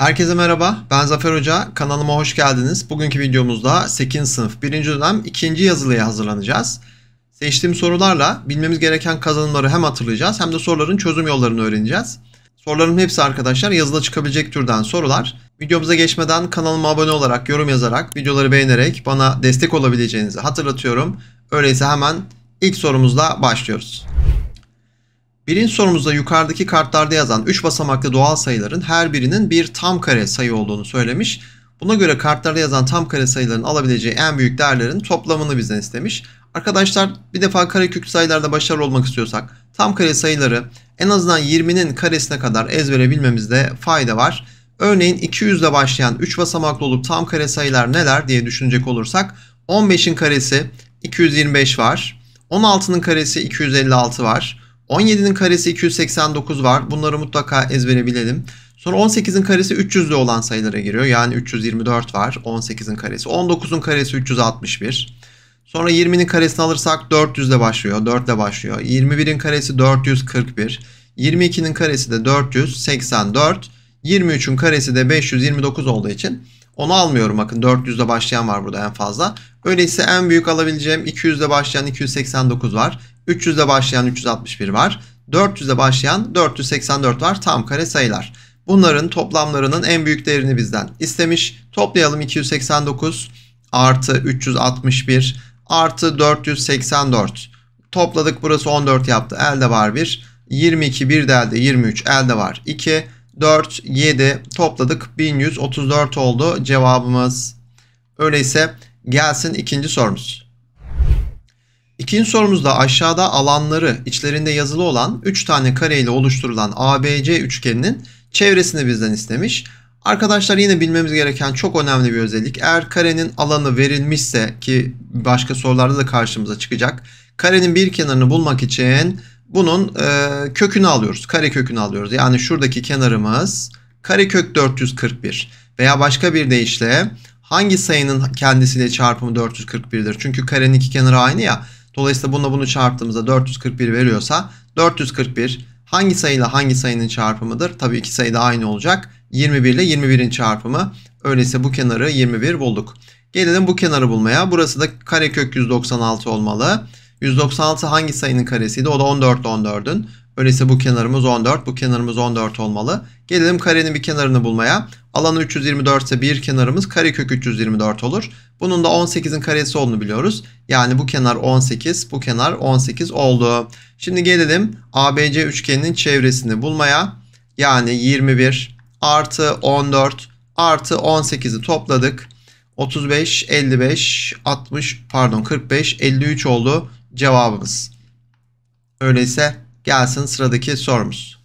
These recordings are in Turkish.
Herkese merhaba, ben Zafer Hoca, kanalıma hoş geldiniz. Bugünkü videomuzda 8. sınıf 1. dönem 2. yazılıya hazırlanacağız. Seçtiğim sorularla bilmemiz gereken kazanımları hem hatırlayacağız hem de soruların çözüm yollarını öğreneceğiz. Soruların hepsi arkadaşlar yazıda çıkabilecek türden sorular. Videomuza geçmeden kanalıma abone olarak, yorum yazarak, videoları beğenerek bana destek olabileceğinizi hatırlatıyorum. Öyleyse hemen ilk sorumuzla başlıyoruz. Birinci sorumuzda yukarıdaki kartlarda yazan 3 basamaklı doğal sayıların her birinin bir tam kare sayı olduğunu söylemiş. Buna göre kartlarda yazan tam kare sayıların alabileceği en büyük değerlerin toplamını bizden istemiş. Arkadaşlar bir defa kare karekök sayılarda başarılı olmak istiyorsak tam kare sayıları en azından 20'nin karesine kadar ezbere bilmemizde fayda var. Örneğin 200 ile başlayan 3 basamaklı olup tam kare sayılar neler diye düşünecek olursak 15'in karesi 225 var. 16'nın karesi 256 var. 17'nin karesi 289 var. Bunları mutlaka ezbere bilelim. Sonra 18'in karesi 300'lü olan sayılara giriyor. Yani 324 var 18'in karesi. 19'un karesi 361. Sonra 20'nin karesini alırsak 400 ile başlıyor. 4 ile başlıyor. 21'in karesi 441. 22'nin karesi de 484. 23'ün karesi de 529 olduğu için onu almıyorum bakın 400'de başlayan var burada en fazla. Öyleyse en büyük alabileceğim 200'de başlayan 289 var. 300'de başlayan 361 var. 400'de başlayan 484 var. Tam kare sayılar. Bunların toplamlarının en büyük değerini bizden istemiş. Toplayalım 289 artı 361 artı 484. Topladık burası 14 yaptı. Elde var 1. 22 bir de elde 23 elde var 2. 4 7 topladık 1134 oldu cevabımız. Öyleyse gelsin ikinci sorumuz. İkinci sorumuzda aşağıda alanları içlerinde yazılı olan 3 tane kare ile oluşturulan ABC üçgeninin çevresini bizden istemiş. Arkadaşlar yine bilmemiz gereken çok önemli bir özellik. Eğer karenin alanı verilmişse ki başka sorularda da karşımıza çıkacak. Karenin bir kenarını bulmak için bunun e, kökünü alıyoruz. Kare kökünü alıyoruz. Yani şuradaki kenarımız kare kök 441 veya başka bir deyişle hangi sayının kendisiyle çarpımı 441'dir? Çünkü karenin iki kenarı aynı ya. Dolayısıyla bununla bunu çarptığımızda 441 veriyorsa 441 hangi sayıyla hangi sayının çarpımıdır? Tabii iki sayı da aynı olacak. 21 ile 21'in çarpımı. Öyleyse bu kenarı 21 bulduk. Gelelim bu kenarı bulmaya. Burası da karekök 196 olmalı. 196 hangi sayının karesiydi? O da 14 14'ün. Öyleyse bu kenarımız 14. Bu kenarımız 14 olmalı. Gelelim karenin bir kenarını bulmaya. Alanı 324 ise bir kenarımız karekök 324 olur. Bunun da 18'in karesi olduğunu biliyoruz. Yani bu kenar 18, bu kenar 18 oldu. Şimdi gelelim ABC üçgeninin çevresini bulmaya. Yani 21 artı 14 artı 18'i topladık. 35, 55, 60 pardon 45, 53 oldu cevabımız. Öyleyse Gelsin sıradaki sorumuz.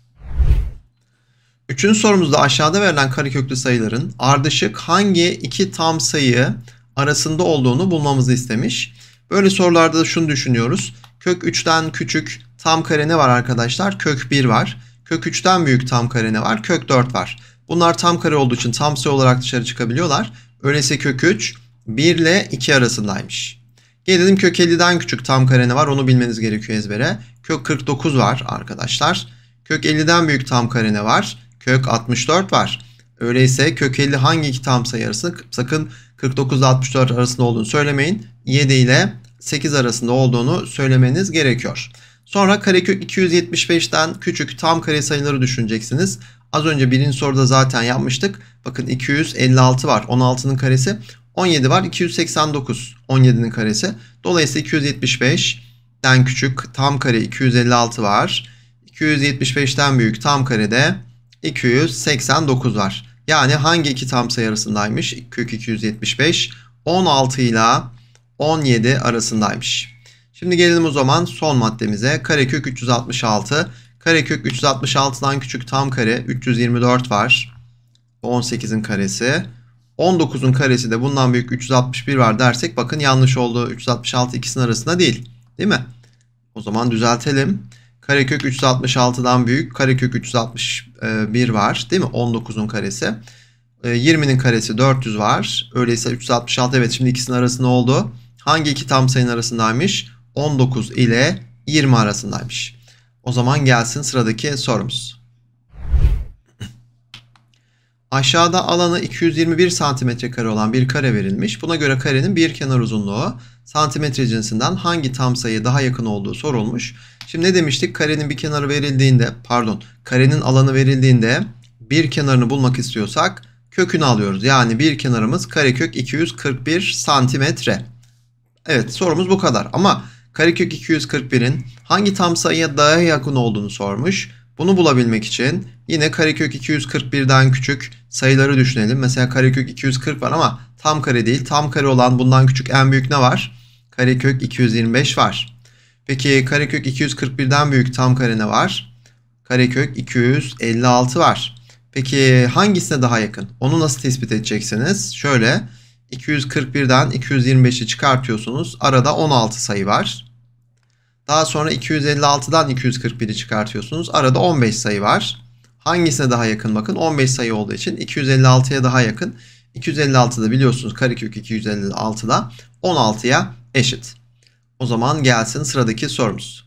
Üçüncü sorumuzda aşağıda verilen kareköklü sayıların ardışık hangi iki tam sayı arasında olduğunu bulmamızı istemiş. Böyle sorularda da şunu düşünüyoruz. Kök 3'ten küçük tam kare ne var arkadaşlar? Kök 1 var. Kök 3'ten büyük tam kare ne var? Kök 4 var. Bunlar tam kare olduğu için tam sayı olarak dışarı çıkabiliyorlar. Öyleyse kök 3 1 ile 2 arasındaymış. Gelelim kök 50'den küçük tam kare ne var onu bilmeniz gerekiyor ezbere. Kök 49 var arkadaşlar. Kök 50'den büyük tam kare ne var? Kök 64 var. Öyleyse kök 50 hangi iki tam sayı arası? Sakın 49 ile 64 arasında olduğunu söylemeyin. 7 ile 8 arasında olduğunu söylemeniz gerekiyor. Sonra karekök 275'ten küçük tam kare sayıları düşüneceksiniz. Az önce birinci soruda zaten yapmıştık. Bakın 256 var. 16'nın karesi 17 var 289 17'nin karesi. Dolayısıyla 275'ten küçük tam kare 256 var. 275'ten büyük tam karede 289 var. Yani hangi iki tam sayı arasındaymış? Kök 275 16 ile 17 arasındaymış. Şimdi gelelim o zaman son maddemize. Karekök 366. Karekök 366'dan küçük tam kare 324 var. 18'in karesi. 19'un karesi de bundan büyük 361 var dersek bakın yanlış oldu. 366 ikisinin arasında değil. Değil mi? O zaman düzeltelim. Karekök 366'dan büyük. Karekök 361 var. Değil mi? 19'un karesi. 20'nin ee, karesi 400 var. Öyleyse 366 evet şimdi ikisinin arasında oldu. Hangi iki tam sayının arasındaymış? 19 ile 20 arasındaymış. O zaman gelsin sıradaki sorumuz. Aşağıda alanı 221 santimetre kare olan bir kare verilmiş. Buna göre karenin bir kenar uzunluğu santimetre cinsinden hangi tam sayıya daha yakın olduğu sorulmuş. Şimdi ne demiştik? Karenin bir kenarı verildiğinde, pardon, karenin alanı verildiğinde bir kenarını bulmak istiyorsak kökünü alıyoruz. Yani bir kenarımız karekök 241 santimetre. Evet, sorumuz bu kadar. Ama karekök 241'in hangi tam sayıya daha yakın olduğunu sormuş. Bunu bulabilmek için yine karekök 241'den küçük sayıları düşünelim. Mesela karekök 240 var ama tam kare değil. Tam kare olan bundan küçük en büyük ne var? Karekök 225 var. Peki karekök 241'den büyük tam kare ne var? Karekök 256 var. Peki hangisine daha yakın? Onu nasıl tespit edeceksiniz? Şöyle 241'den 225'i çıkartıyorsunuz. Arada 16 sayı var. Daha sonra 256'dan 241'i çıkartıyorsunuz. Arada 15 sayı var. Hangisine daha yakın bakın? 15 sayı olduğu için 256'ya daha yakın. 256'da biliyorsunuz karekök 256'da 16'ya eşit. O zaman gelsin sıradaki sorumuz.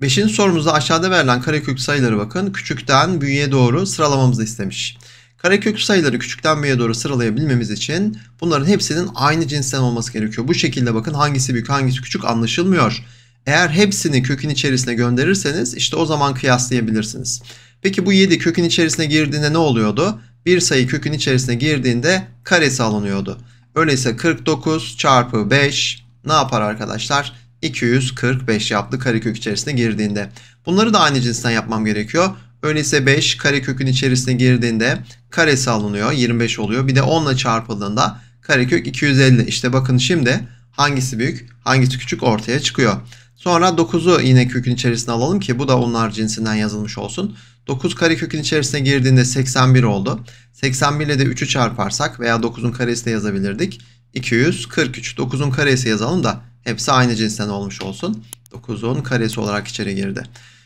Beşinci sorumuzda aşağıda verilen karekök sayıları bakın. Küçükten büyüğe doğru sıralamamızı istemiş. Karekök sayıları küçükten büyüğe doğru sıralayabilmemiz için bunların hepsinin aynı cinsten olması gerekiyor. Bu şekilde bakın hangisi büyük hangisi küçük anlaşılmıyor. Eğer hepsini kökün içerisine gönderirseniz işte o zaman kıyaslayabilirsiniz. Peki bu 7 kökün içerisine girdiğinde ne oluyordu? Bir sayı kökün içerisine girdiğinde karesi alınıyordu. Öyleyse 49 çarpı 5 ne yapar arkadaşlar? 245 yaptı karekök içerisine girdiğinde. Bunları da aynı cinsten yapmam gerekiyor. Öyleyse 5 karekökün içerisine girdiğinde karesi alınıyor. 25 oluyor. Bir de 10 ile çarpıldığında karekök 250. İşte bakın şimdi hangisi büyük hangisi küçük ortaya çıkıyor. Sonra 9'u yine kökün içerisine alalım ki bu da onlar cinsinden yazılmış olsun. 9 karekökün içerisine girdiğinde 81 oldu. 81 ile de 3'ü çarparsak veya 9'un karesi de yazabilirdik. 243. 9'un karesi yazalım da hepsi aynı cinsten olmuş olsun. 9'un karesi olarak içeri girdi.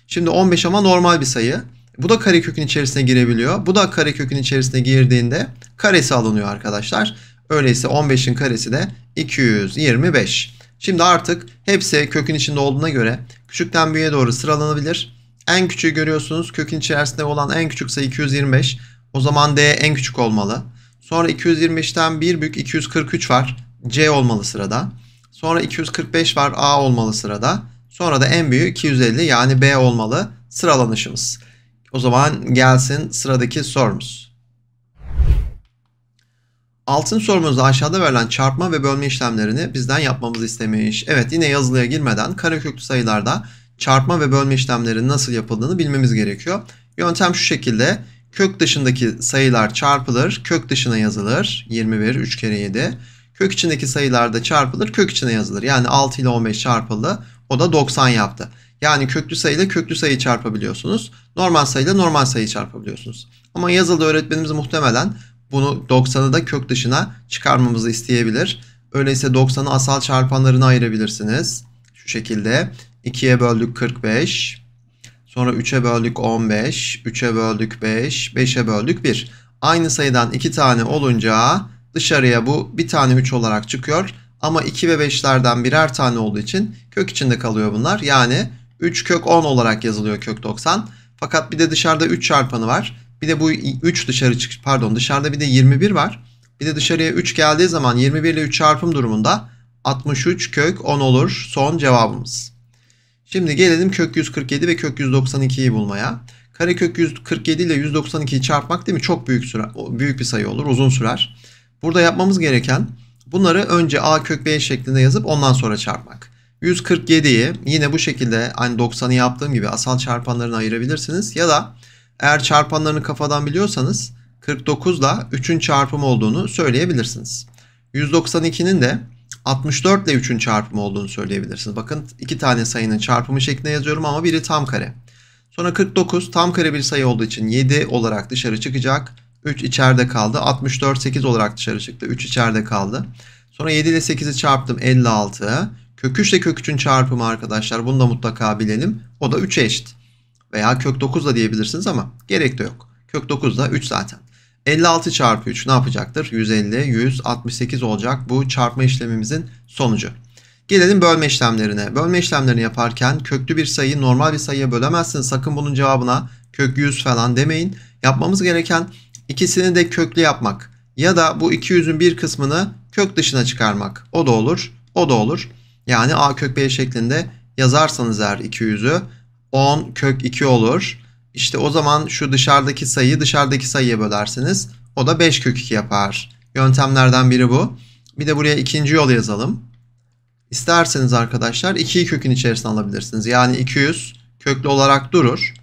Şimdi 15 ama normal bir sayı. Bu da kare kökün içerisine girebiliyor. Bu da kare kökün içerisine girdiğinde karesi alınıyor arkadaşlar. Öyleyse 15'in karesi de 225. Şimdi artık hepsi kökün içinde olduğuna göre küçükten büyüğe doğru sıralanabilir. En küçüğü görüyorsunuz. Kökün içerisinde olan en küçük sayı 225. O zaman D en küçük olmalı. Sonra 225'ten bir büyük 243 var. C olmalı sırada. Sonra 245 var. A olmalı sırada. Sonra da en büyüğü 250 yani B olmalı sıralanışımız. O zaman gelsin sıradaki sorumuz. Altın sorumuzda aşağıda verilen çarpma ve bölme işlemlerini bizden yapmamızı istemiş. Evet yine yazılıya girmeden kareköklü sayılarda çarpma ve bölme işlemlerinin nasıl yapıldığını bilmemiz gerekiyor. Yöntem şu şekilde kök dışındaki sayılar çarpılır, kök dışına yazılır. 21 3 kere 7. Kök içindeki sayılar da çarpılır, kök içine yazılır. Yani 6 ile 15 çarpıldı. O da 90 yaptı. Yani köklü sayıyla köklü sayı çarpabiliyorsunuz. Normal sayıyla normal sayı çarpabiliyorsunuz. Ama yazılı öğretmenimiz muhtemelen bunu 90'ı da kök dışına çıkarmamızı isteyebilir. Öyleyse 90'ı asal çarpanlarına ayırabilirsiniz. Şu şekilde 2'ye böldük 45. Sonra 3'e böldük 15. 3'e böldük 5. 5'e böldük 1. Aynı sayıdan 2 tane olunca dışarıya bu bir tane 3 olarak çıkıyor. Ama 2 ve 5'lerden birer tane olduğu için kök içinde kalıyor bunlar. Yani 3 kök 10 olarak yazılıyor kök 90. Fakat bir de dışarıda 3 çarpanı var. Bir de bu 3 dışarı çık pardon dışarıda bir de 21 var. Bir de dışarıya 3 geldiği zaman 21 ile 3 çarpım durumunda 63 kök 10 olur son cevabımız. Şimdi gelelim kök 147 ve kök 192'yi bulmaya. Karekök 147 ile 192'yi çarpmak değil mi? Çok büyük süre, büyük bir sayı olur, uzun sürer. Burada yapmamız gereken bunları önce a kök b şeklinde yazıp ondan sonra çarpmak. 147'yi yine bu şekilde hani 90'ı yaptığım gibi asal çarpanlarını ayırabilirsiniz. Ya da eğer çarpanlarını kafadan biliyorsanız 49 ile 3'ün çarpımı olduğunu söyleyebilirsiniz. 192'nin de 64 ile 3'ün çarpımı olduğunu söyleyebilirsiniz. Bakın iki tane sayının çarpımı şeklinde yazıyorum ama biri tam kare. Sonra 49 tam kare bir sayı olduğu için 7 olarak dışarı çıkacak. 3 içeride kaldı. 64 8 olarak dışarı çıktı. 3 içeride kaldı. Sonra 7 ile 8'i çarptım 56. Kök 3 ile kök 3'ün çarpımı arkadaşlar. Bunu da mutlaka bilelim. O da 3'e eşit. Veya kök 9 da diyebilirsiniz ama gerek de yok. Kök 9 da 3 zaten. 56 çarpı 3 ne yapacaktır? 150, 168 olacak bu çarpma işlemimizin sonucu. Gelelim bölme işlemlerine. Bölme işlemlerini yaparken köklü bir sayıyı normal bir sayıya bölemezsiniz. Sakın bunun cevabına kök 100 falan demeyin. Yapmamız gereken ikisini de köklü yapmak. Ya da bu 200'ün bir kısmını kök dışına çıkarmak. O da olur, o da olur. Yani a kök b şeklinde yazarsanız eğer 200'ü 10 kök 2 olur. İşte o zaman şu dışarıdaki sayıyı dışarıdaki sayıya bölersiniz. O da 5 kök 2 yapar. Yöntemlerden biri bu. Bir de buraya ikinci yol yazalım. İsterseniz arkadaşlar 2'yi kökün içerisine alabilirsiniz. Yani 200 köklü olarak durur.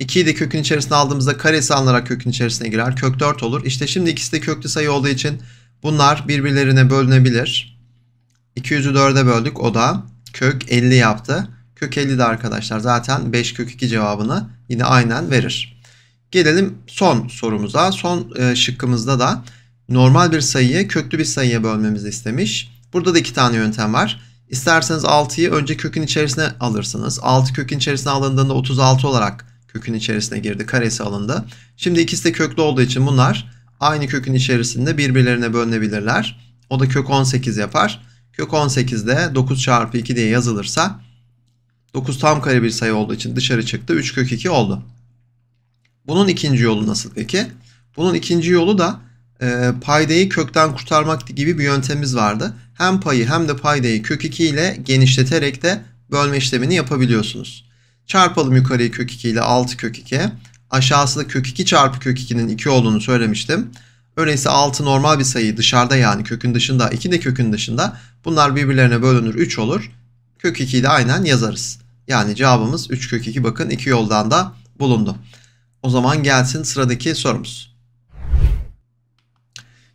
2'yi de kökün içerisine aldığımızda karesi alınarak kökün içerisine girer. Kök 4 olur. İşte şimdi ikisi de köklü sayı olduğu için bunlar birbirlerine bölünebilir. 200'ü 4'e böldük. O da kök 50 yaptı. Kök 50 de arkadaşlar zaten 5 kök 2 cevabını yine aynen verir. Gelelim son sorumuza. Son e, şıkkımızda da normal bir sayıyı köklü bir sayıya bölmemizi istemiş. Burada da iki tane yöntem var. İsterseniz 6'yı önce kökün içerisine alırsınız. 6 kökün içerisine alındığında 36 olarak kökün içerisine girdi. Karesi alındı. Şimdi ikisi de köklü olduğu için bunlar aynı kökün içerisinde birbirlerine bölünebilirler. O da kök 18 yapar. Kök 18'de 9 çarpı 2 diye yazılırsa 9 tam kare bir sayı olduğu için dışarı çıktı. 3 kök 2 oldu. Bunun ikinci yolu nasıl peki? Bunun ikinci yolu da e, paydayı kökten kurtarmak gibi bir yöntemimiz vardı. Hem payı hem de paydayı kök 2 ile genişleterek de bölme işlemini yapabiliyorsunuz. Çarpalım yukarıyı kök 2 ile 6 kök 2. Aşağısı da kök 2 çarpı kök 2'nin 2 olduğunu söylemiştim. Öyleyse 6 normal bir sayı dışarıda yani kökün dışında 2 de kökün dışında bunlar birbirlerine bölünür 3 olur. Kök 2'yi de aynen yazarız. Yani cevabımız 3 kök 2 bakın 2 yoldan da bulundu. O zaman gelsin sıradaki sorumuz.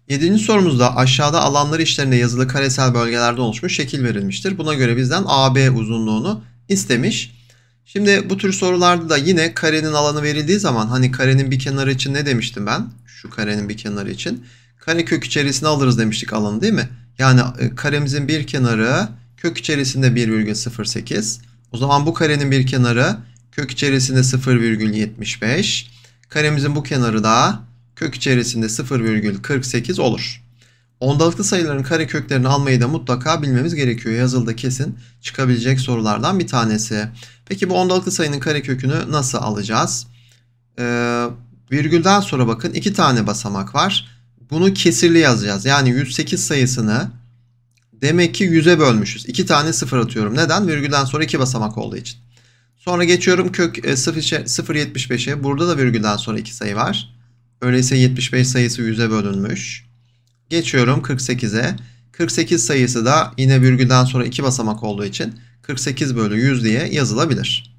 7. sorumuzda aşağıda alanları işlerinde yazılı karesel bölgelerde oluşmuş şekil verilmiştir. Buna göre bizden AB uzunluğunu istemiş. Şimdi bu tür sorularda da yine karenin alanı verildiği zaman hani karenin bir kenarı için ne demiştim ben? şu karenin bir kenarı için. Kare kök içerisine alırız demiştik alanı değil mi? Yani e, karemizin bir kenarı kök içerisinde 1,08. O zaman bu karenin bir kenarı kök içerisinde 0,75. Karemizin bu kenarı da kök içerisinde 0,48 olur. Ondalıklı sayıların kare köklerini almayı da mutlaka bilmemiz gerekiyor. Yazılda kesin çıkabilecek sorulardan bir tanesi. Peki bu ondalıklı sayının kare kökünü nasıl alacağız? Ee, Virgülden sonra bakın iki tane basamak var. Bunu kesirli yazacağız. Yani 108 sayısını demek ki 100'e bölmüşüz. İki tane sıfır atıyorum. Neden? Virgülden sonra iki basamak olduğu için. Sonra geçiyorum kök 0.75'e. Burada da virgülden sonra iki sayı var. Öyleyse 75 sayısı 100'e bölünmüş. Geçiyorum 48'e. 48 sayısı da yine virgülden sonra iki basamak olduğu için 48 bölü 100 diye yazılabilir.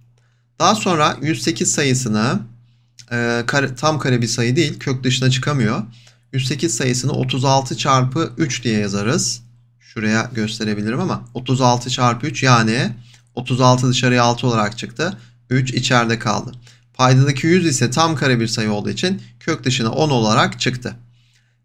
Daha sonra 108 sayısını e, kare, tam kare bir sayı değil. Kök dışına çıkamıyor. 108 sayısını 36 çarpı 3 diye yazarız. Şuraya gösterebilirim ama 36 çarpı 3 yani 36 dışarıya 6 olarak çıktı. 3 içeride kaldı. Paydadaki 100 ise tam kare bir sayı olduğu için kök dışına 10 olarak çıktı.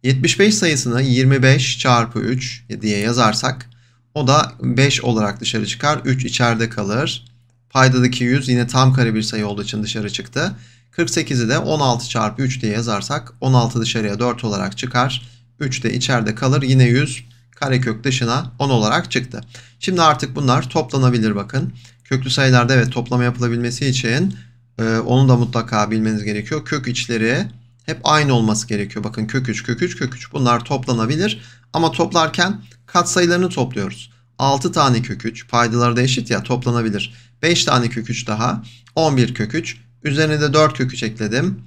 75 sayısını 25 çarpı 3 diye yazarsak o da 5 olarak dışarı çıkar. 3 içeride kalır. Paydadaki 100 yine tam kare bir sayı olduğu için dışarı çıktı. 48'i de 16 çarpı 3 diye yazarsak 16 dışarıya 4 olarak çıkar. 3 de içeride kalır. Yine 100 karekök dışına 10 olarak çıktı. Şimdi artık bunlar toplanabilir bakın. Köklü sayılarda evet toplama yapılabilmesi için e, onu da mutlaka bilmeniz gerekiyor. Kök içleri hep aynı olması gerekiyor. Bakın kök 3, kök 3, kök 3 bunlar toplanabilir. Ama toplarken katsayılarını topluyoruz. 6 tane kök 3 paydaları da eşit ya toplanabilir. 5 tane kök 3 daha 11 kök 3 Üzerine de 4 köküç ekledim.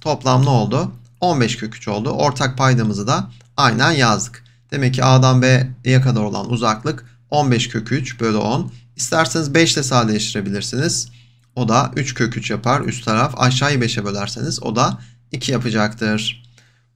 Toplam ne oldu? 15 köküç oldu. Ortak paydamızı da aynen yazdık. Demek ki A'dan B'ye kadar olan uzaklık 15 köküç bölü 10. İsterseniz 5 ile sadeleştirebilirsiniz. O da 3 köküç yapar. Üst taraf aşağıyı 5'e bölerseniz o da 2 yapacaktır.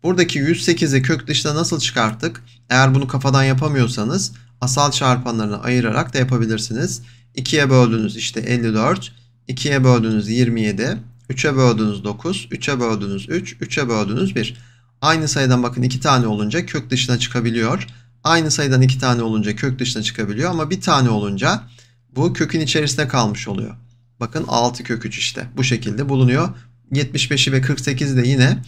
Buradaki 108'i kök dışına nasıl çıkarttık? Eğer bunu kafadan yapamıyorsanız asal çarpanlarını ayırarak da yapabilirsiniz. 2'ye böldünüz işte 54. 2'ye böldüğünüz 27. 3'e böldüğünüz 9. 3'e böldüğünüz 3. 3'e böldüğünüz 1. Aynı sayıdan bakın 2 tane olunca kök dışına çıkabiliyor. Aynı sayıdan 2 tane olunca kök dışına çıkabiliyor ama bir tane olunca bu kökün içerisinde kalmış oluyor. Bakın 6 kök 3 işte bu şekilde bulunuyor. 75'i ve 48'i de yine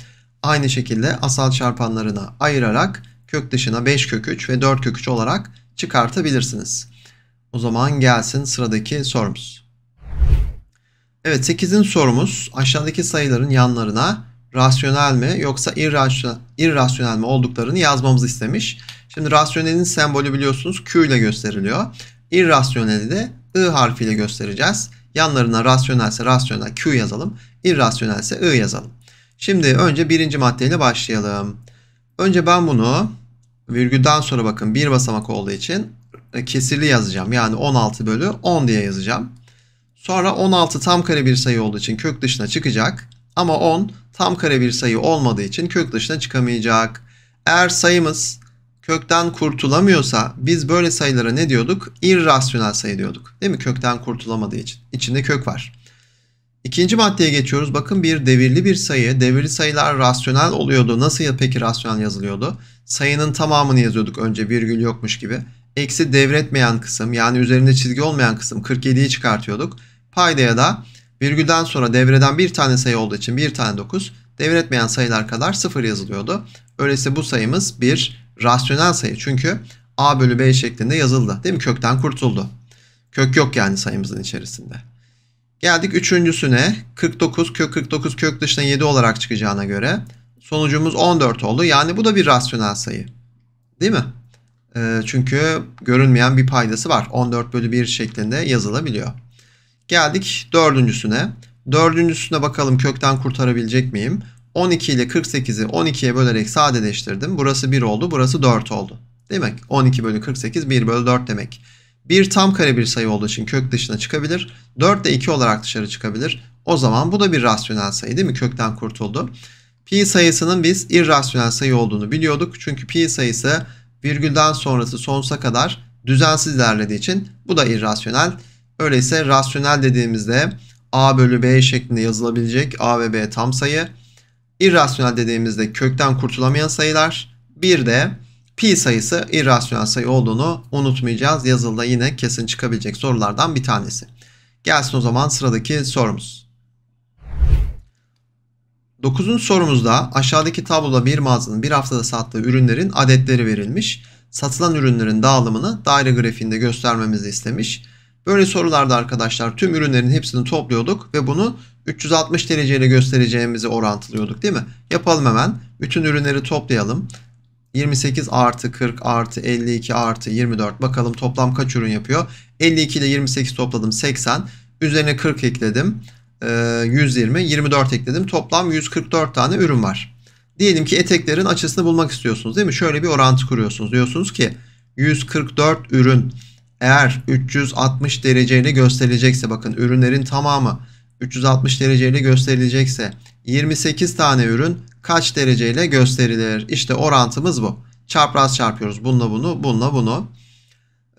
aynı şekilde asal çarpanlarına ayırarak kök dışına 5 kök 3 ve 4 kök 3 olarak çıkartabilirsiniz. O zaman gelsin sıradaki sorumuz. Evet 8'in sorumuz aşağıdaki sayıların yanlarına rasyonel mi yoksa irrasyonel, mi olduklarını yazmamızı istemiş. Şimdi rasyonelin sembolü biliyorsunuz Q ile gösteriliyor. İrrasyoneli de I harfiyle göstereceğiz. Yanlarına rasyonelse rasyonel Q yazalım. İrrasyonelse I yazalım. Şimdi önce birinci maddeyle başlayalım. Önce ben bunu virgülden sonra bakın bir basamak olduğu için kesirli yazacağım. Yani 16 bölü 10 diye yazacağım. Sonra 16 tam kare bir sayı olduğu için kök dışına çıkacak. Ama 10 tam kare bir sayı olmadığı için kök dışına çıkamayacak. Eğer sayımız kökten kurtulamıyorsa biz böyle sayılara ne diyorduk? İrrasyonel sayı diyorduk. Değil mi? Kökten kurtulamadığı için. İçinde kök var. İkinci maddeye geçiyoruz. Bakın bir devirli bir sayı. Devirli sayılar rasyonel oluyordu. Nasıl ya peki rasyonel yazılıyordu? Sayının tamamını yazıyorduk önce virgül yokmuş gibi. Eksi devretmeyen kısım yani üzerinde çizgi olmayan kısım 47'yi çıkartıyorduk. Paydaya da virgülden sonra devreden bir tane sayı olduğu için bir tane 9, devretmeyen sayılar kadar 0 yazılıyordu. Öyleyse bu sayımız bir rasyonel sayı çünkü a bölü b şeklinde yazıldı. Değil mi? Kökten kurtuldu. Kök yok yani sayımızın içerisinde. Geldik üçüncüsüne 49 kök 49 kök dışına 7 olarak çıkacağına göre sonucumuz 14 oldu. Yani bu da bir rasyonel sayı. Değil mi? Ee, çünkü görünmeyen bir paydası var. 14 bölü 1 şeklinde yazılabiliyor. Geldik dördüncüsüne. Dördüncüsüne bakalım kökten kurtarabilecek miyim? 12 ile 48'i 12'ye bölerek sadeleştirdim. Burası 1 oldu, burası 4 oldu. Demek 12 bölü 48 1 bölü 4 demek. 1 tam kare bir sayı olduğu için kök dışına çıkabilir. 4 de 2 olarak dışarı çıkabilir. O zaman bu da bir rasyonel sayı değil mi? Kökten kurtuldu. Pi sayısının biz irrasyonel sayı olduğunu biliyorduk. Çünkü pi sayısı virgülden sonrası sonsuza kadar düzensiz ilerlediği için bu da irrasyonel Öyleyse rasyonel dediğimizde a bölü b şeklinde yazılabilecek a ve b tam sayı. İrrasyonel dediğimizde kökten kurtulamayan sayılar. Bir de pi sayısı irrasyonel sayı olduğunu unutmayacağız. Yazılda yine kesin çıkabilecek sorulardan bir tanesi. Gelsin o zaman sıradaki sorumuz. 9. sorumuzda aşağıdaki tabloda bir mağazanın bir haftada sattığı ürünlerin adetleri verilmiş. Satılan ürünlerin dağılımını daire grafiğinde göstermemizi istemiş. Böyle sorularda arkadaşlar tüm ürünlerin hepsini topluyorduk ve bunu 360 dereceyle göstereceğimizi orantılıyorduk değil mi? Yapalım hemen. Bütün ürünleri toplayalım. 28 artı 40 artı 52 artı 24 bakalım toplam kaç ürün yapıyor? 52 ile 28 topladım 80. Üzerine 40 ekledim. 120, ee, 24 ekledim. Toplam 144 tane ürün var. Diyelim ki eteklerin açısını bulmak istiyorsunuz değil mi? Şöyle bir orantı kuruyorsunuz. Diyorsunuz ki 144 ürün eğer 360 dereceyle gösterilecekse bakın ürünlerin tamamı 360 dereceyle gösterilecekse 28 tane ürün kaç dereceyle gösterilir? İşte orantımız bu. Çapraz çarpıyoruz. Bununla bunu, bununla bunu.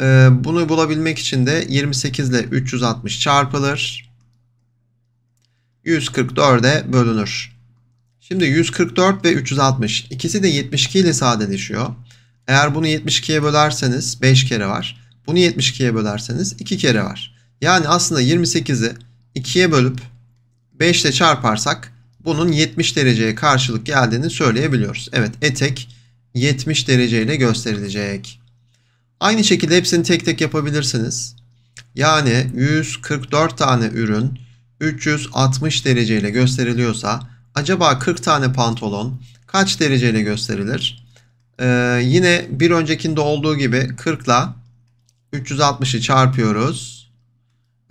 Ee, bunu bulabilmek için de 28 ile 360 çarpılır. 144'e bölünür. Şimdi 144 ve 360 ikisi de 72 ile sadeleşiyor. Eğer bunu 72'ye bölerseniz 5 kere var. Bunu 72'ye bölerseniz 2 kere var. Yani aslında 28'i 2'ye bölüp 5 ile çarparsak bunun 70 dereceye karşılık geldiğini söyleyebiliyoruz. Evet etek 70 dereceyle gösterilecek. Aynı şekilde hepsini tek tek yapabilirsiniz. Yani 144 tane ürün 360 dereceyle gösteriliyorsa acaba 40 tane pantolon kaç dereceyle gösterilir? Ee, yine bir öncekinde olduğu gibi 40 ile 360'ı çarpıyoruz.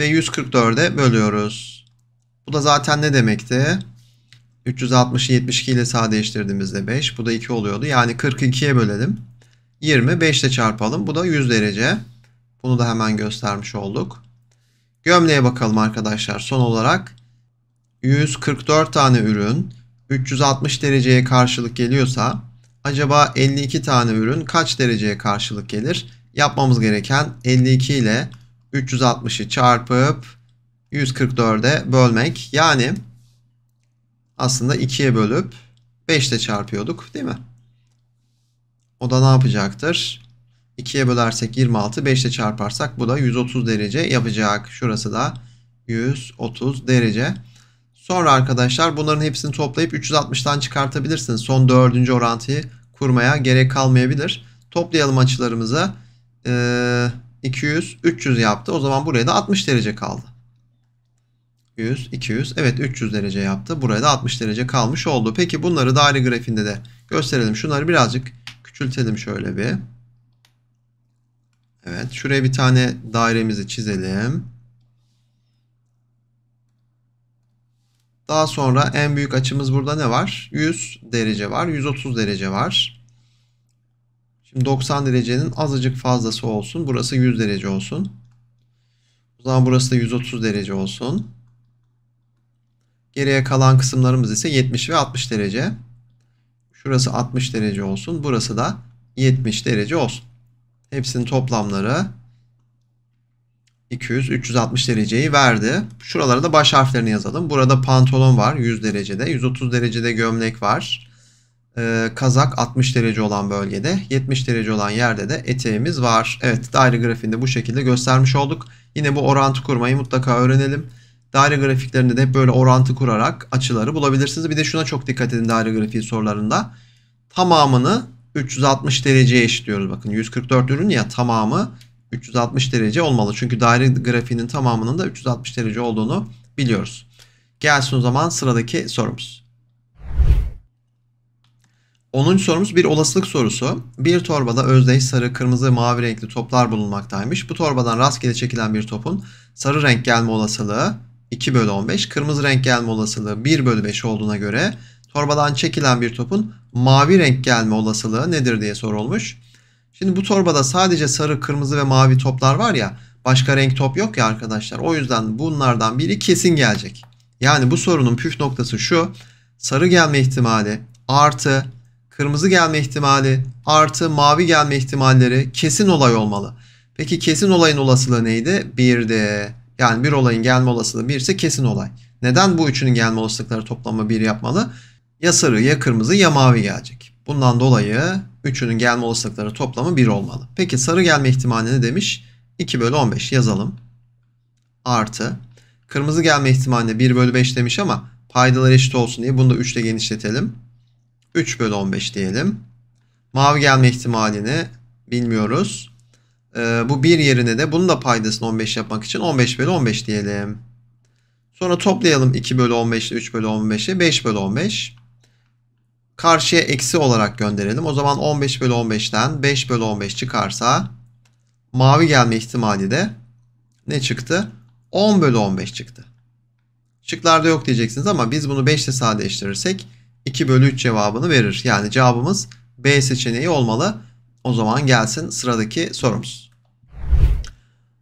Ve 144'e bölüyoruz. Bu da zaten ne demekti? 360'ı 72 ile sadeleştirdiğimizde 5. Bu da 2 oluyordu. Yani 42'ye bölelim. 20 5 ile çarpalım. Bu da 100 derece. Bunu da hemen göstermiş olduk. Gömleğe bakalım arkadaşlar. Son olarak 144 tane ürün 360 dereceye karşılık geliyorsa acaba 52 tane ürün kaç dereceye karşılık gelir? Yapmamız gereken 52 ile 360'ı çarpıp 144'e bölmek. Yani aslında 2'ye bölüp 5 ile çarpıyorduk değil mi? O da ne yapacaktır? 2'ye bölersek 26, 5 ile çarparsak bu da 130 derece yapacak. Şurası da 130 derece. Sonra arkadaşlar bunların hepsini toplayıp 360'tan çıkartabilirsiniz. Son dördüncü orantıyı kurmaya gerek kalmayabilir. Toplayalım açılarımızı. 200, ee, 300 yaptı. O zaman buraya da 60 derece kaldı. 100, 200, evet 300 derece yaptı. Buraya da 60 derece kalmış oldu. Peki bunları daire grafiğinde de gösterelim. Şunları birazcık küçültelim şöyle bir. Evet, şuraya bir tane dairemizi çizelim. Daha sonra en büyük açımız burada ne var? 100 derece var, 130 derece var. Şimdi 90 derecenin azıcık fazlası olsun. Burası 100 derece olsun. O zaman burası da 130 derece olsun. Geriye kalan kısımlarımız ise 70 ve 60 derece. Şurası 60 derece olsun. Burası da 70 derece olsun. Hepsinin toplamları 200 360 dereceyi verdi. Şuralara da baş harflerini yazalım. Burada pantolon var 100 derecede. 130 derecede gömlek var. Ee, kazak 60 derece olan bölgede 70 derece olan yerde de eteğimiz var. Evet daire grafiğinde bu şekilde göstermiş olduk. Yine bu orantı kurmayı mutlaka öğrenelim. Daire grafiklerinde de böyle orantı kurarak açıları bulabilirsiniz. Bir de şuna çok dikkat edin daire grafiği sorularında. Tamamını 360 dereceye eşitliyoruz. Bakın 144 ürün ya tamamı 360 derece olmalı. Çünkü daire grafiğinin tamamının da 360 derece olduğunu biliyoruz. Gelsin o zaman sıradaki sorumuz. Onuncu sorumuz bir olasılık sorusu. Bir torbada özdeş sarı, kırmızı, mavi renkli toplar bulunmaktaymış. Bu torbadan rastgele çekilen bir topun sarı renk gelme olasılığı 2 bölü 15, kırmızı renk gelme olasılığı 1 bölü 5 olduğuna göre torbadan çekilen bir topun mavi renk gelme olasılığı nedir diye sorulmuş. Şimdi bu torbada sadece sarı, kırmızı ve mavi toplar var ya başka renk top yok ya arkadaşlar. O yüzden bunlardan biri kesin gelecek. Yani bu sorunun püf noktası şu. Sarı gelme ihtimali artı kırmızı gelme ihtimali artı mavi gelme ihtimalleri kesin olay olmalı. Peki kesin olayın olasılığı neydi? 1'di. Yani bir olayın gelme olasılığı 1 ise kesin olay. Neden bu üçünün gelme olasılıkları toplamı 1 yapmalı? Ya sarı ya kırmızı ya mavi gelecek. Bundan dolayı üçünün gelme olasılıkları toplamı 1 olmalı. Peki sarı gelme ihtimali ne demiş? 2 bölü 15 yazalım. Artı. Kırmızı gelme ihtimaline 1 bölü 5 demiş ama paydalar eşit olsun diye bunu da 3 ile genişletelim. 3 bölü 15 diyelim. Mavi gelme ihtimalini bilmiyoruz. Ee, bu 1 yerine de bunun da paydasını 15 yapmak için 15 bölü 15 diyelim. Sonra toplayalım 2 bölü 15 ile 3 bölü 15'i 5 bölü 15. Karşıya eksi olarak gönderelim. O zaman 15 bölü 15'ten 5 bölü 15 çıkarsa mavi gelme ihtimali de ne çıktı? 10 bölü 15 çıktı. Şıklarda yok diyeceksiniz ama biz bunu 5 ile sadeleştirirsek 2 bölü 3 cevabını verir. Yani cevabımız B seçeneği olmalı. O zaman gelsin sıradaki sorumuz.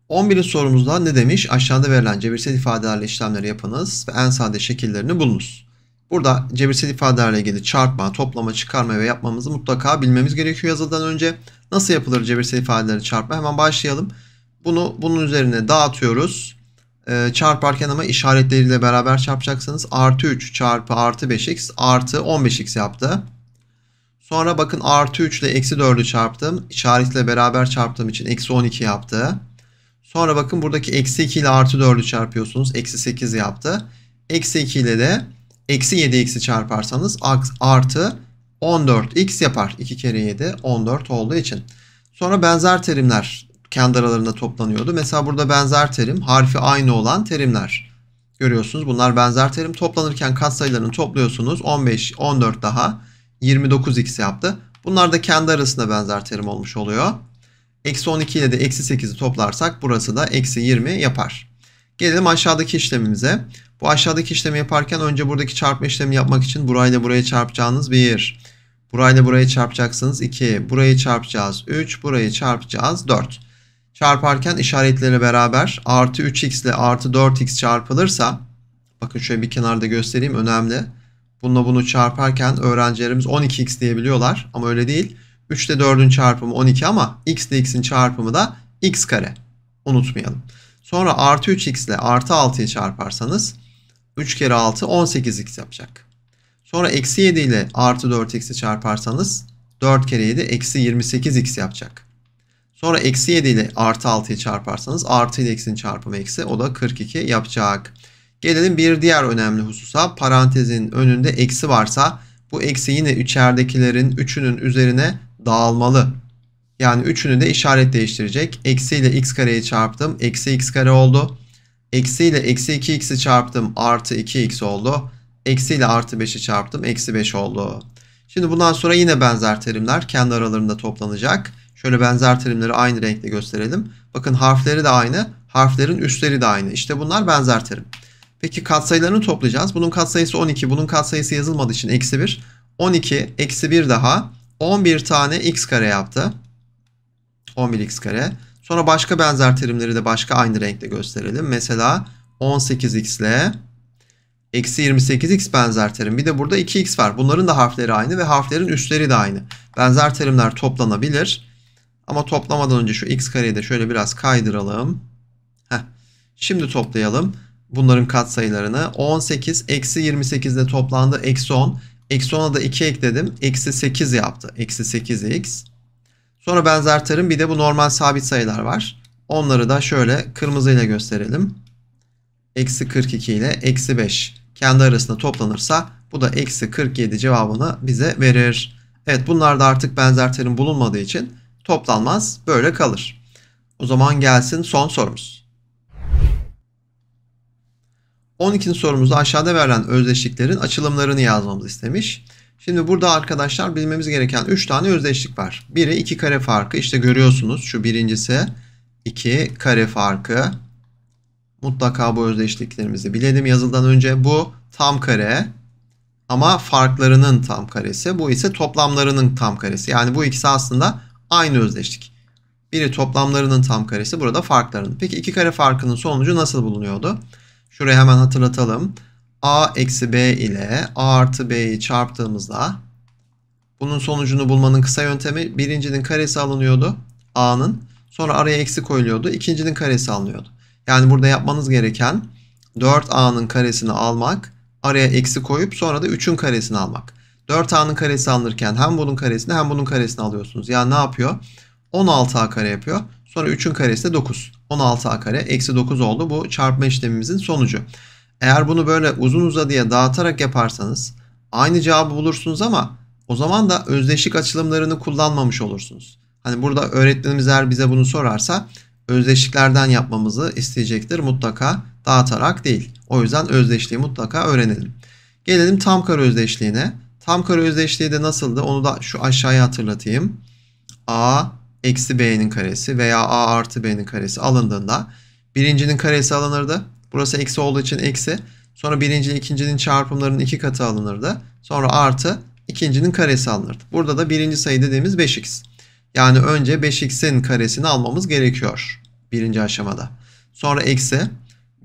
11. sorumuzda ne demiş? Aşağıda verilen cebirsel ifadelerle işlemleri yapınız ve en sade şekillerini bulunuz. Burada cebirsel ifadelerle ilgili çarpma, toplama, çıkarma ve yapmamızı mutlaka bilmemiz gerekiyor yazıdan önce. Nasıl yapılır cebirsel ifadeleri çarpma? Hemen başlayalım. Bunu bunun üzerine dağıtıyoruz. Ee, çarparken ama işaretleriyle beraber çarpacaksınız. Artı 3 çarpı artı 5x artı 15x yaptı. Sonra bakın artı 3 ile eksi 4'ü çarptım. İşaretle beraber çarptığım için eksi 12 yaptı. Sonra bakın buradaki eksi 2 ile artı 4'ü çarpıyorsunuz. Eksi 8 yaptı. Eksi 2 ile de eksi 7x'i çarparsanız artı 14x yapar. 2 kere 7 14 olduğu için. Sonra benzer terimler kendi aralarında toplanıyordu. Mesela burada benzer terim, harfi aynı olan terimler. Görüyorsunuz bunlar benzer terim. Toplanırken katsayılarını topluyorsunuz. 15, 14 daha 29x yaptı. Bunlar da kendi arasında benzer terim olmuş oluyor. Eksi 12 ile de eksi 8'i toplarsak burası da eksi 20 yapar. Gelelim aşağıdaki işlemimize. Bu aşağıdaki işlemi yaparken önce buradaki çarpma işlemi yapmak için burayla buraya çarpacağınız 1. Burayla buraya çarpacaksınız 2. Burayı çarpacağız 3. Burayı çarpacağız 4 çarparken işaretleri beraber artı 3x ile artı 4x çarpılırsa bakın şöyle bir kenarda göstereyim önemli. Bununla bunu çarparken öğrencilerimiz 12x diyebiliyorlar ama öyle değil. 3 ile 4'ün çarpımı 12 ama x ile x'in çarpımı da x kare. Unutmayalım. Sonra artı 3x ile artı 6'yı çarparsanız 3 kere 6 18x yapacak. Sonra eksi 7 ile artı 4x'i çarparsanız 4 kere 7 eksi 28x yapacak. Sonra eksi 7 ile artı 6'yı çarparsanız artı ile eksinin çarpımı eksi o da 42 yapacak. Gelelim bir diğer önemli hususa parantezin önünde eksi varsa bu eksi yine içeridekilerin 3'ünün üzerine dağılmalı. Yani 3'ünü de işaret değiştirecek. Eksi ile x kareyi çarptım. Eksi x kare oldu. Eksi ile eksi 2x'i çarptım. Artı 2x oldu. Eksi ile artı 5'i çarptım. Eksi 5 oldu. Şimdi bundan sonra yine benzer terimler kendi aralarında toplanacak. Şöyle benzer terimleri aynı renkle gösterelim. Bakın harfleri de aynı. Harflerin üstleri de aynı. İşte bunlar benzer terim. Peki katsayılarını toplayacağız. Bunun katsayısı 12. Bunun katsayısı yazılmadığı için eksi 1. 12 eksi 1 daha 11 tane x kare yaptı. 11x kare. Sonra başka benzer terimleri de başka aynı renkle gösterelim. Mesela 18x ile eksi 28x benzer terim. Bir de burada 2x var. Bunların da harfleri aynı ve harflerin üstleri de aynı. Benzer terimler toplanabilir. Ama toplamadan önce şu x kareyi de şöyle biraz kaydıralım. Heh. Şimdi toplayalım. Bunların katsayılarını 18 eksi 28 ile toplandı. Eksi 10. Eksi 10'a da 2 ekledim. Eksi 8 yaptı. Eksi 8x. Sonra benzer terim bir de bu normal sabit sayılar var. Onları da şöyle kırmızıyla gösterelim. Eksi 42 ile eksi 5 kendi arasında toplanırsa bu da eksi 47 cevabını bize verir. Evet bunlarda artık benzer terim bulunmadığı için toplanmaz böyle kalır. O zaman gelsin son sorumuz. 12. sorumuzda aşağıda verilen özdeşliklerin açılımlarını yazmamız istemiş. Şimdi burada arkadaşlar bilmemiz gereken 3 tane özdeşlik var. Biri 2 kare farkı işte görüyorsunuz şu birincisi 2 kare farkı. Mutlaka bu özdeşliklerimizi bilelim yazıldan önce. Bu tam kare ama farklarının tam karesi. Bu ise toplamlarının tam karesi. Yani bu ikisi aslında aynı özdeşlik. Biri toplamlarının tam karesi burada farkların. Peki iki kare farkının sonucu nasıl bulunuyordu? Şurayı hemen hatırlatalım. a eksi b ile a artı b'yi çarptığımızda bunun sonucunu bulmanın kısa yöntemi birincinin karesi alınıyordu a'nın. Sonra araya eksi koyuluyordu. İkincinin karesi alınıyordu. Yani burada yapmanız gereken 4a'nın karesini almak, araya eksi koyup sonra da 3'ün karesini almak. 4a'nın karesi alınırken hem bunun karesini hem bunun karesini alıyorsunuz. Yani ne yapıyor? 16a kare yapıyor. Sonra 3'ün karesi de 9. 16a kare eksi 9 oldu. Bu çarpma işlemimizin sonucu. Eğer bunu böyle uzun uzadıya dağıtarak yaparsanız aynı cevabı bulursunuz ama o zaman da özdeşlik açılımlarını kullanmamış olursunuz. Hani burada öğretmenimiz eğer bize bunu sorarsa özdeşliklerden yapmamızı isteyecektir mutlaka dağıtarak değil. O yüzden özdeşliği mutlaka öğrenelim. Gelelim tam kare özdeşliğine. Tam kare özdeşliği de nasıldı? Onu da şu aşağıya hatırlatayım. A eksi B'nin karesi veya A artı B'nin karesi alındığında birincinin karesi alınırdı. Burası eksi olduğu için eksi. Sonra birinci ile ikincinin çarpımlarının iki katı alınırdı. Sonra artı ikincinin karesi alınırdı. Burada da birinci sayı dediğimiz 5x. Yani önce 5x'in karesini almamız gerekiyor birinci aşamada. Sonra eksi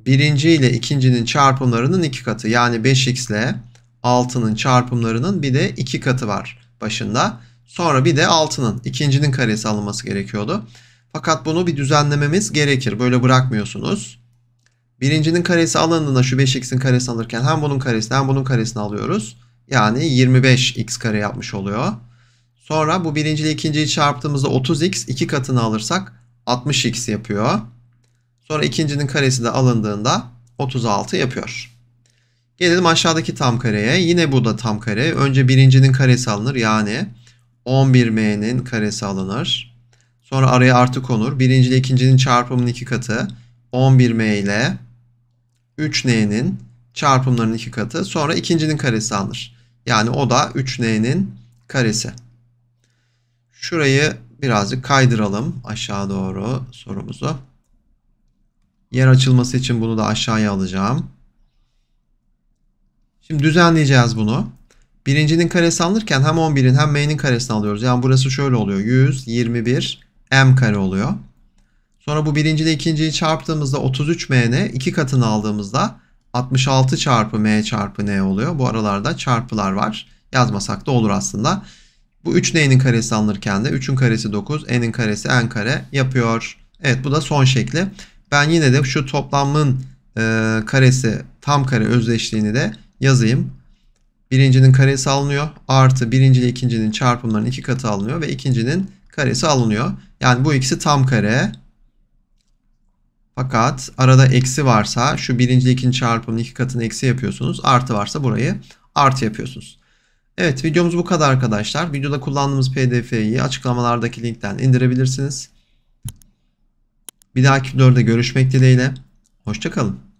birinci ile ikincinin çarpımlarının iki katı yani 5x ile 6'nın çarpımlarının bir de 2 katı var başında. Sonra bir de 6'nın ikincinin karesi alınması gerekiyordu. Fakat bunu bir düzenlememiz gerekir. Böyle bırakmıyorsunuz. Birincinin karesi alındığında şu 5x'in karesi alırken hem bunun karesini hem bunun karesini alıyoruz. Yani 25x kare yapmış oluyor. Sonra bu birinci ile ikinciyi çarptığımızda 30x iki katını alırsak 60x yapıyor. Sonra ikincinin karesi de alındığında 36 yapıyor. Gelelim aşağıdaki tam kareye. Yine bu da tam kare. Önce birincinin karesi alınır. Yani 11m'nin karesi alınır. Sonra araya artı konur. Birinci ile ikincinin çarpımının iki katı. 11m ile 3n'nin çarpımlarının iki katı. Sonra ikincinin karesi alınır. Yani o da 3n'nin karesi. Şurayı birazcık kaydıralım aşağı doğru sorumuzu. Yer açılması için bunu da aşağıya alacağım. Şimdi düzenleyeceğiz bunu. Birincinin karesi alırken hem 11'in hem m'nin karesini alıyoruz. Yani burası şöyle oluyor. 121 m kare oluyor. Sonra bu birinci ile ikinciyi çarptığımızda 33 mn iki katını aldığımızda 66 çarpı m çarpı n oluyor. Bu aralarda çarpılar var. Yazmasak da olur aslında. Bu 3 n'nin karesi alınırken de 3'ün karesi 9, n'in karesi n kare yapıyor. Evet bu da son şekli. Ben yine de şu toplamın e, karesi tam kare özdeşliğini de yazayım. Birincinin karesi alınıyor. Artı birinci ile ikincinin çarpımlarının iki katı alınıyor. Ve ikincinin karesi alınıyor. Yani bu ikisi tam kare. Fakat arada eksi varsa şu birinci ile ikinci çarpımın iki katını eksi yapıyorsunuz. Artı varsa burayı artı yapıyorsunuz. Evet videomuz bu kadar arkadaşlar. Videoda kullandığımız pdf'yi açıklamalardaki linkten indirebilirsiniz. Bir dahaki videoda görüşmek dileğiyle. Hoşçakalın.